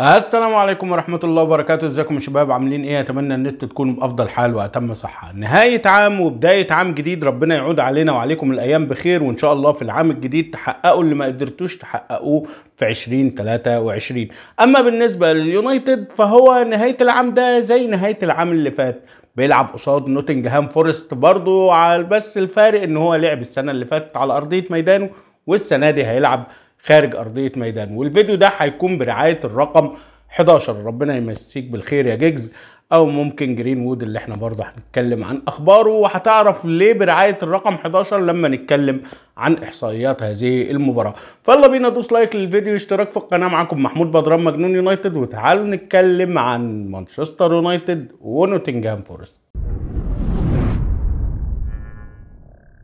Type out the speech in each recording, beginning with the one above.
السلام عليكم ورحمة الله وبركاته ازيكم يا شباب عاملين ايه اتمنى ان انتوا تكونوا بافضل حال واتم صحة نهاية عام وبداية عام جديد ربنا يعود علينا وعليكم الايام بخير وان شاء الله في العام الجديد تحققوا اللي ما قدرتوش تحققوه في 2023 اما بالنسبة لليونايتد فهو نهاية العام ده زي نهاية العام اللي فات بيلعب قصاد نوتنجهام فورست على بس الفارق ان هو لعب السنة اللي فاتت على ارضية ميدانه والسنة دي هيلعب خارج ارضيه ميدان والفيديو ده هيكون برعايه الرقم 11 ربنا يمسيك بالخير يا جيجز او ممكن جرين وود اللي احنا برضه هنتكلم عن اخباره وهتعرف ليه برعايه الرقم 11 لما نتكلم عن احصائيات هذه المباراه فيلا بينا دوس لايك للفيديو واشتراك في القناه معاكم محمود بدران مجنون يونايتد وتعالوا نتكلم عن مانشستر يونايتد ونوتنجهام فورست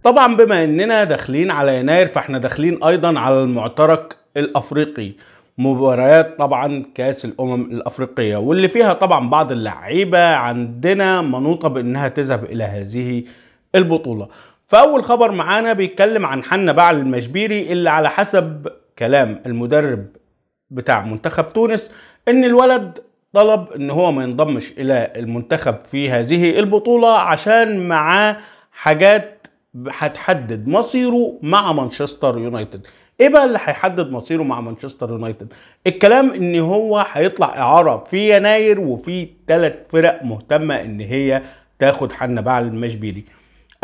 طبعا بما اننا داخلين على يناير فاحنا داخلين ايضا على المعترك الافريقي مباريات طبعا كاس الامم الافريقيه واللي فيها طبعا بعض اللعيبه عندنا منوطه بانها تذهب الى هذه البطوله فاول خبر معانا بيتكلم عن حنا بعل المشبيري اللي على حسب كلام المدرب بتاع منتخب تونس ان الولد طلب ان هو ما ينضمش الى المنتخب في هذه البطوله عشان معاه حاجات هتحدد مصيره مع مانشستر يونايتد ايه بقى اللي هيحدد مصيره مع مانشستر يونايتد الكلام ان هو هيطلع اعاره في يناير وفي ثلاث فرق مهتمه ان هي تاخد حنا بعل المشبيلي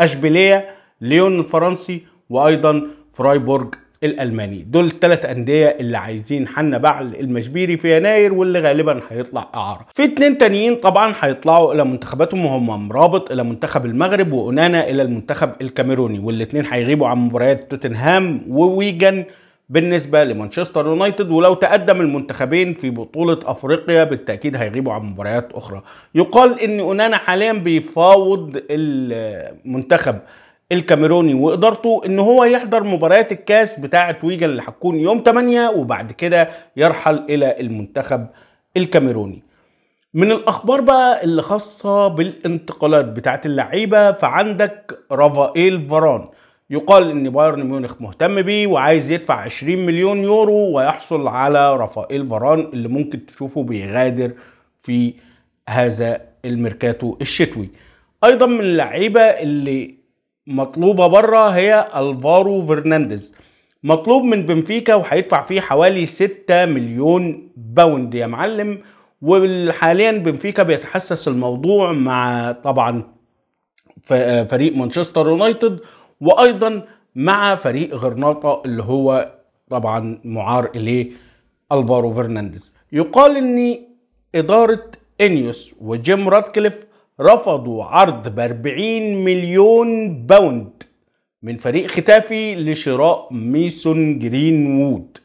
اشبيليه ليون الفرنسي وايضا فرايبورغ الالماني دول الثلاث انديه اللي عايزين حنا بعل المشبيري في يناير واللي غالبا هيطلع اعاره في اتنين تانيين طبعا هيطلعوا الى منتخباتهم وهم مرابط الى منتخب المغرب وأونانا الى المنتخب الكاميروني والاتنين هيغيبوا عن مباريات توتنهام وويجن بالنسبه لمانشستر يونايتد ولو تقدم المنتخبين في بطوله افريقيا بالتاكيد هيغيبوا عن مباريات اخرى يقال ان اونانا حاليا بيفاوض المنتخب الكاميروني وادارته ان هو يحضر مباريات الكاس بتاعه ويجن اللي هتكون يوم 8 وبعد كده يرحل الى المنتخب الكاميروني من الاخبار بقى اللي خاصه بالانتقالات بتاعه اللعيبه فعندك رافائيل فاران يقال ان بايرن ميونخ مهتم بيه وعايز يدفع 20 مليون يورو ويحصل على رافائيل فاران اللي ممكن تشوفه بيغادر في هذا الميركاتو الشتوي ايضا من اللعيبه اللي مطلوبه بره هي الفارو فرنانديز مطلوب من بنفيكا وهيدفع فيه حوالي 6 مليون باوند يا معلم وحاليا بنفيكا بيتحسس الموضوع مع طبعا فريق مانشستر يونايتد وايضا مع فريق غرناطه اللي هو طبعا معار اليه الفارو فرنانديز يقال ان اداره انيوس وجيم راتكليف رفضوا عرض ب 40 مليون باوند من فريق ختافي لشراء ميسون جرين وود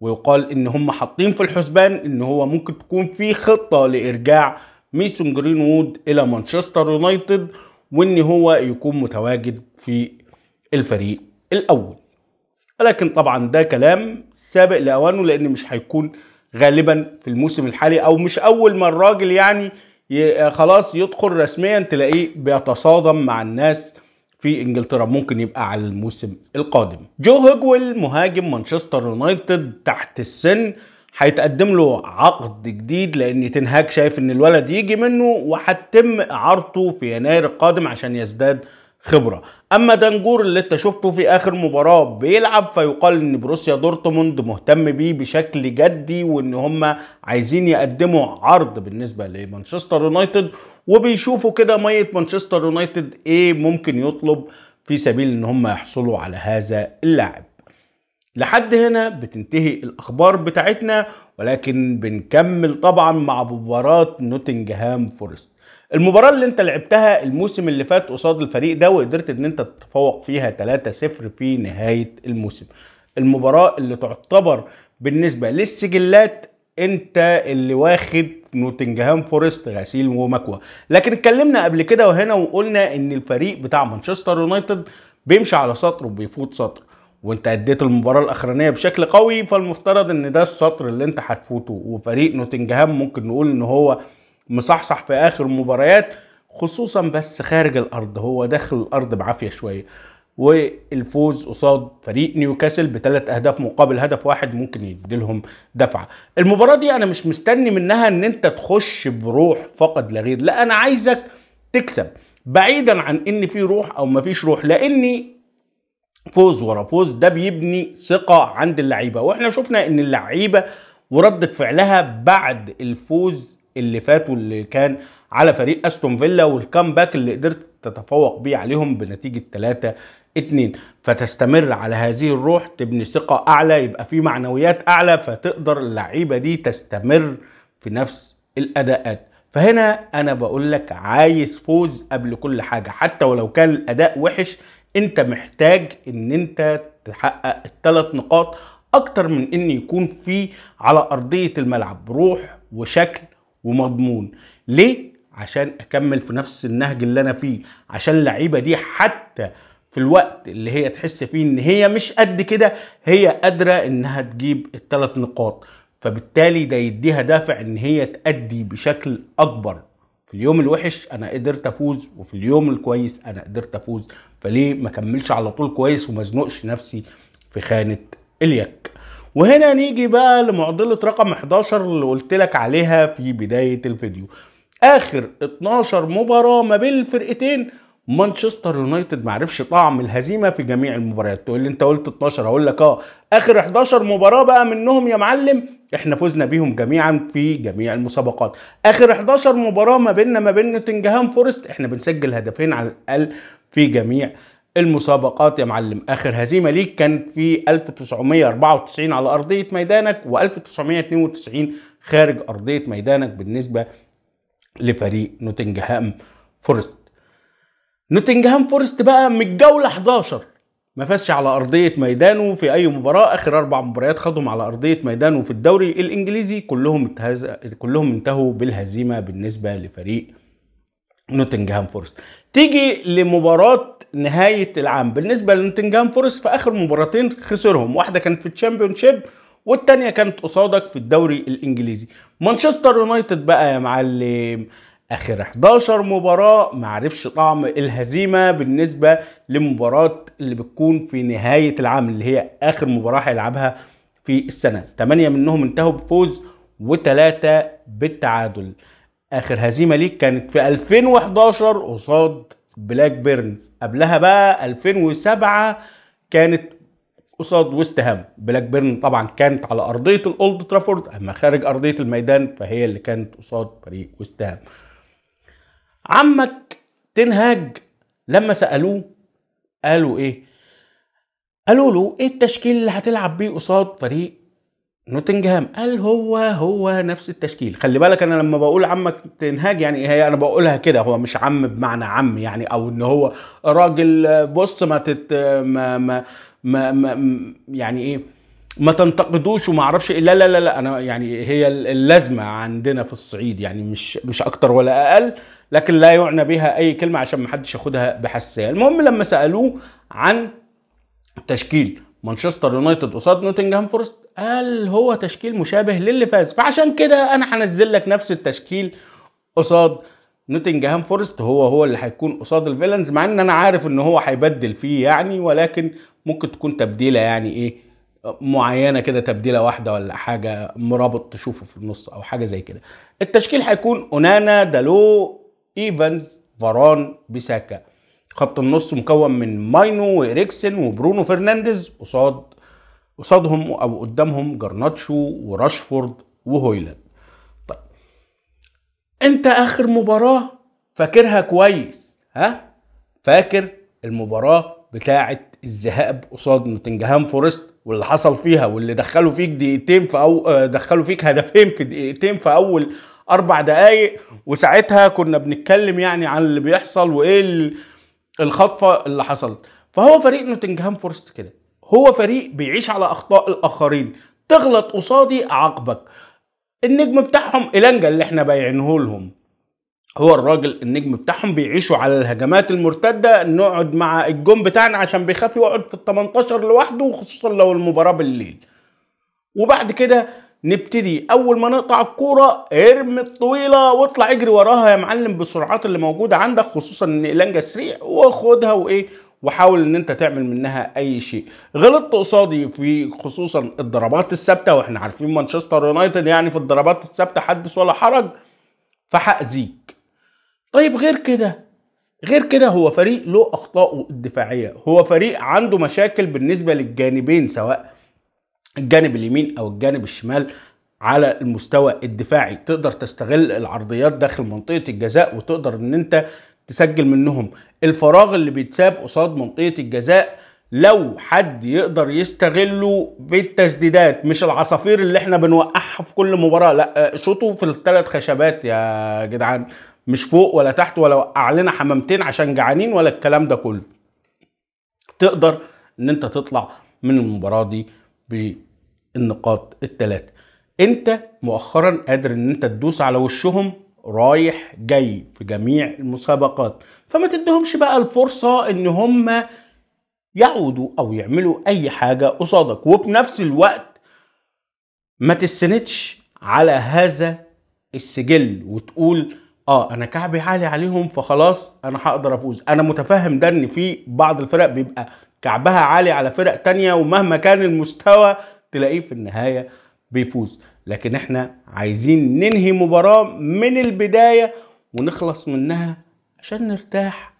ويقال ان هم حاطين في الحسبان ان هو ممكن تكون في خطه لارجاع ميسون جرين وود الى مانشستر يونايتد وان هو يكون متواجد في الفريق الاول ولكن طبعا ده كلام سابق لاوانه لان مش هيكون غالبا في الموسم الحالي او مش اول ما الراجل يعني آه، خلاص يدخل رسميا تلاقيه بيتصادم مع الناس في انجلترا ممكن يبقى على الموسم القادم جو هيجويل مهاجم مانشستر يونايتد تحت السن هيتقدم له عقد جديد لان تنهاج شايف ان الولد يجي منه وهتتم اعارته في يناير القادم عشان يزداد خبرة أما دانجور اللي انت شفته في آخر مباراة بيلعب فيقال إن بروسيا دورتموند مهتم بيه بشكل جدي وإن هم عايزين يقدموا عرض بالنسبة لمانشستر يونايتد وبيشوفوا كده مية مانشستر يونايتد إيه ممكن يطلب في سبيل إن هم يحصلوا على هذا اللاعب لحد هنا بتنتهي الاخبار بتاعتنا ولكن بنكمل طبعا مع مباراه نوتنجهام فورست المباراه اللي انت لعبتها الموسم اللي فات قصاد الفريق ده وقدرت ان انت تتفوق فيها 3-0 في نهايه الموسم المباراه اللي تعتبر بالنسبه للسجلات انت اللي واخد نوتنجهام فورست غسيل ومكوى لكن اتكلمنا قبل كده وهنا وقلنا ان الفريق بتاع مانشستر يونايتد بيمشي على سطر وبيفوت سطر وانت اديت المباراه الاخرانيه بشكل قوي فالمفترض ان ده السطر اللي انت هتفوته وفريق نوتنجهام ممكن نقول ان هو مصحصح في اخر مباريات خصوصا بس خارج الارض هو داخل الارض بعافيه شويه والفوز قصاد فريق نيوكاسل بثلاث اهداف مقابل هدف واحد ممكن يديلهم دفعه المباراه دي انا مش مستني منها ان انت تخش بروح فقد لا غير لا انا عايزك تكسب بعيدا عن ان في روح او مفيش روح لاني فوز ورا فوز ده بيبني ثقه عند اللعيبه واحنا شفنا ان اللعيبه ورده فعلها بعد الفوز اللي فات واللي كان على فريق استون فيلا والكامباك اللي قدرت تتفوق بيه عليهم بنتيجه 3 2 فتستمر على هذه الروح تبني ثقه اعلى يبقى في معنويات اعلى فتقدر اللعيبه دي تستمر في نفس الاداءات فهنا انا بقول لك عايز فوز قبل كل حاجه حتى ولو كان الاداء وحش انت محتاج ان انت تحقق الثلاث نقاط اكتر من ان يكون في على ارضيه الملعب روح وشكل ومضمون ليه عشان اكمل في نفس النهج اللي انا فيه عشان اللعيبه دي حتى في الوقت اللي هي تحس فيه ان هي مش قد كده هي قادره انها تجيب الثلاث نقاط فبالتالي ده يديها دافع ان هي تأدي بشكل اكبر في اليوم الوحش انا قدرت افوز وفي اليوم الكويس انا قدرت افوز فليه ما كملش على طول كويس وما زنقش نفسي في خانه اليك وهنا نيجي بقى لمعضله رقم 11 اللي قلت لك عليها في بدايه الفيديو اخر 12 مباراه ما بين الفرقتين مانشستر يونايتد معرفش طعم الهزيمه في جميع المباريات تقول لي انت قلت 12 هقول لك اه اخر 11 مباراه بقى منهم يا معلم احنا فزنا بيهم جميعا في جميع المسابقات اخر 11 مباراه ما بيننا ما بين نوتنجهام فورست احنا بنسجل هدفين على الاقل في جميع المسابقات يا معلم اخر هزيمه ليك كانت في 1994 على ارضيه ميدانك و1992 خارج ارضيه ميدانك بالنسبه لفريق نوتنجهام فورست نوتنجهام فورست بقى من الجوله 11 ما فازش على ارضيه ميدانه في اي مباراه اخر اربع مباريات خدهم على ارضيه ميدانه في الدوري الانجليزي كلهم كلهم انتهوا بالهزيمه بالنسبه لفريق نوتنجهام فورست تيجي لمباراه نهايه العام بالنسبه لنوتنجهام فورست في اخر مباراتين خسرهم واحده كانت في الشامبيونشيب والتانية كانت قصادك في الدوري الانجليزي مانشستر يونايتد بقى يا معلم اخر 11 مباراة معرفش طعم الهزيمة بالنسبة لمباراة اللي بتكون في نهاية العام اللي هي اخر مباراة هيلعبها في السنة 8 منهم انتهوا بفوز وثلاثة بالتعادل اخر هزيمه ليك كانت في 2011 قصاد بلاك بيرن قبلها بقى 2007 كانت قصاد ويست هام بلاك بيرن طبعا كانت على ارضيه الاولد ترافورد اما خارج ارضيه الميدان فهي اللي كانت قصاد فريق ويست هام عمك تنهاج لما سالوه قالوا ايه قالوا له ايه التشكيل اللي هتلعب بيه قصاد فريق نوتنجهام قال هو هو نفس التشكيل خلي بالك انا لما بقول عمك تنهاج يعني هي انا بقولها كده هو مش عم بمعنى عم يعني او ان هو راجل بص ما تت ما ما, ما, ما يعني ايه ما تنتقدوش وما اعرفش إيه. لا لا لا لا انا يعني هي اللازمه عندنا في الصعيد يعني مش مش اكتر ولا اقل لكن لا يعنى بها اي كلمه عشان ما حدش ياخدها بحساسيه المهم لما سالوه عن تشكيل مانشستر يونايتد قصاد نوتنجهام فورست قال هو تشكيل مشابه للي فاز فعشان كده انا هنزل لك نفس التشكيل قصاد نوتنجهام فورست هو هو اللي هيكون قصاد الفيلنز مع ان انا عارف ان هو هيبدل فيه يعني ولكن ممكن تكون تبديله يعني ايه معينه كده تبديله واحده ولا حاجه مرابط تشوفه في النص او حاجه زي كده التشكيل هيكون اونانا دالو ايفانز فاران بيساكا خط النص مكون من ماينو وإريكسن وبرونو فرنانديز قصاد قصادهم أو قدامهم جرناتشو وراشفورد وهويلاند طيب أنت آخر مباراة فاكرها كويس ها فاكر المباراة بتاعة الذهاب قصاد نوتنجهام فورست واللي حصل فيها واللي دخلوا فيك دقيقتين في أو آه، دخلوا فيك هدفين في دقيقتين في أول أربع دقايق وساعتها كنا بنتكلم يعني عن اللي بيحصل وإيه الخطفه اللي حصلت فهو فريق نوتنجهام فورست كده هو فريق بيعيش على اخطاء الاخرين تغلط قصادي اعاقبك النجم بتاعهم الانجا اللي احنا بايعينه لهم هو الراجل النجم بتاعهم بيعيشوا على الهجمات المرتده نقعد مع الجون بتاعنا عشان بيخاف يقعد في ال 18 لوحده وخصوصا لو المباراه بالليل وبعد كده نبتدي اول ما نقطع الكوره ارمي الطويله واطلع اجري وراها يا معلم بالسرعات اللي موجوده عندك خصوصا ان الانجا سريع واخدها وايه وحاول ان انت تعمل منها اي شيء غلطت قصادي في خصوصا الضربات الثابته واحنا عارفين مانشستر يونايتد يعني في الضربات الثابته حدث ولا حرج فحأذيك طيب غير كده غير كده هو فريق له اخطائه الدفاعيه هو فريق عنده مشاكل بالنسبه للجانبين سواء الجانب اليمين او الجانب الشمال على المستوى الدفاعي تقدر تستغل العرضيات داخل منطقه الجزاء وتقدر ان انت تسجل منهم الفراغ اللي بيتساب قصاد منطقه الجزاء لو حد يقدر يستغله بالتسديدات مش العصافير اللي احنا بنوقعها في كل مباراه لا شوطوا في الثلاث خشبات يا جدعان مش فوق ولا تحت ولا وقع لنا حمامتين عشان جعانين ولا الكلام ده كله تقدر ان انت تطلع من المباراه دي النقاط الثلاث انت مؤخرا قادر ان انت تدوس على وشهم رايح جاي في جميع المسابقات فما تدهمش بقى الفرصة ان هم يعودوا او يعملوا اي حاجة قصادك وفي نفس الوقت ما تستندش على هذا السجل وتقول اه انا كعبي عالي عليهم فخلاص انا هقدر افوز انا متفهم ده ان في بعض الفرق بيبقى كعبها عالي على فرق تانية ومهما كان المستوى تلاقيه في النهايه بيفوز لكن احنا عايزين ننهي مباراه من البدايه ونخلص منها عشان نرتاح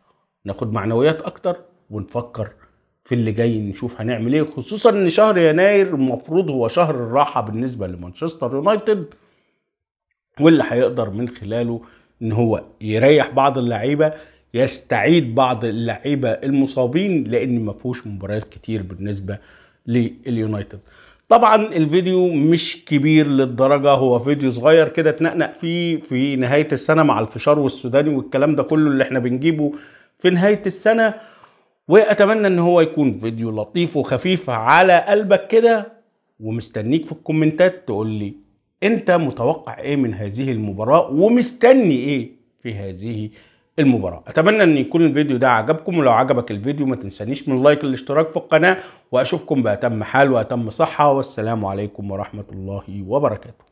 ناخد معنويات اكتر ونفكر في اللي جاي نشوف هنعمل ايه خصوصا ان شهر يناير المفروض هو شهر الراحه بالنسبه لمانشستر يونايتد واللي هيقدر من خلاله ان هو يريح بعض اللعيبه يستعيد بعض اللعيبه المصابين لان ما فيهوش مباريات كتير بالنسبه لليونايتد طبعا الفيديو مش كبير للدرجة هو فيديو صغير كده اتنقنق فيه في نهاية السنة مع الفشار والسوداني والكلام ده كله اللي احنا بنجيبه في نهاية السنة واتمنى ان هو يكون فيديو لطيف وخفيف على قلبك كده ومستنيك في الكومنتات تقول لي انت متوقع ايه من هذه المباراة ومستني ايه في هذه المباراة أتمنى أن يكون الفيديو ده عجبكم ولو عجبك الفيديو ما تنسانيش من لايك الاشتراك في القناة وأشوفكم بأتم حال وأتم صحة والسلام عليكم ورحمة الله وبركاته